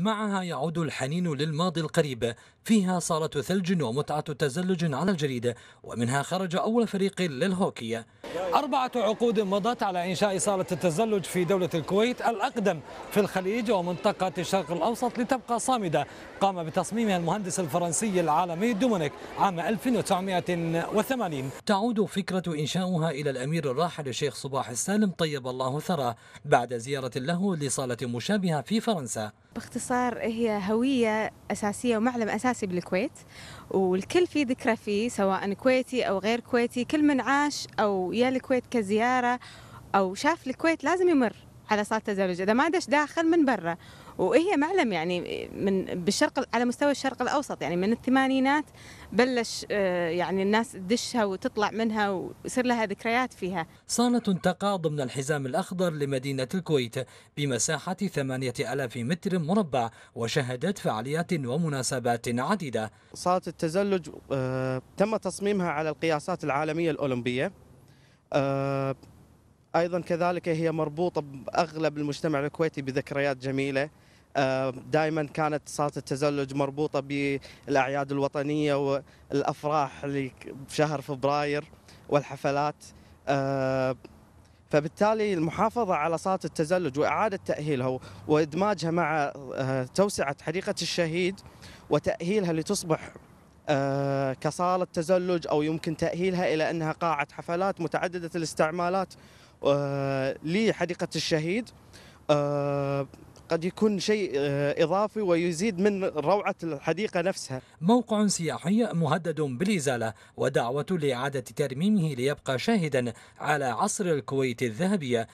معها يعود الحنين للماضي القريب فيها صالة ثلج ومتعة تزلج على الجليد ومنها خرج أول فريق للهوكي أربعة عقود مضت على إنشاء صالة التزلج في دولة الكويت الأقدم في الخليج ومنطقة الشرق الأوسط لتبقى صامدة قام بتصميمها المهندس الفرنسي العالمي دومينيك عام 1980 تعود فكرة إنشاؤها إلى الأمير الراحل الشيخ صباح السالم طيب الله ثراه بعد زيارة له لصالة مشابهة في فرنسا باختصار صار هي هوية أساسية ومعلم أساسي بالكويت والكل في ذكرى فيه سواء كويتي أو غير كويتي كل من عاش أو يا الكويت كزيارة أو شاف الكويت لازم يمر على صاله التزلج اذا ما دش داخل من برا وهي معلم يعني من بالشرق على مستوى الشرق الاوسط يعني من الثمانينات بلش آه، يعني الناس تدشها وتطلع منها ويصير لها ذكريات فيها. صالة تقع ضمن الحزام الاخضر لمدينه الكويت بمساحه 8000 متر مربع وشهدت فعاليات ومناسبات عديده. صالة التزلج آه، تم تصميمها على القياسات العالميه الاولمبيه. آه، ايضا كذلك هي مربوطه باغلب المجتمع الكويتي بذكريات جميله آه، دائما كانت صالة التزلج مربوطة بالأعياد الوطنية والأفراح اللي بشهر فبراير والحفلات آه، فبالتالي المحافظة على صالة التزلج وإعادة تأهيلها وإدماجها مع آه، توسعة حديقة الشهيد وتأهيلها لتصبح آه، كصالة تزلج أو يمكن تأهيلها إلى أنها قاعة حفلات متعددة الاستعمالات آه، لحديقة الشهيد آه، قد يكون شيء إضافي ويزيد من روعة الحديقة نفسها موقع سياحي مهدد بالإزالة ودعوة لإعادة ترميمه ليبقى شاهدا على عصر الكويت الذهبية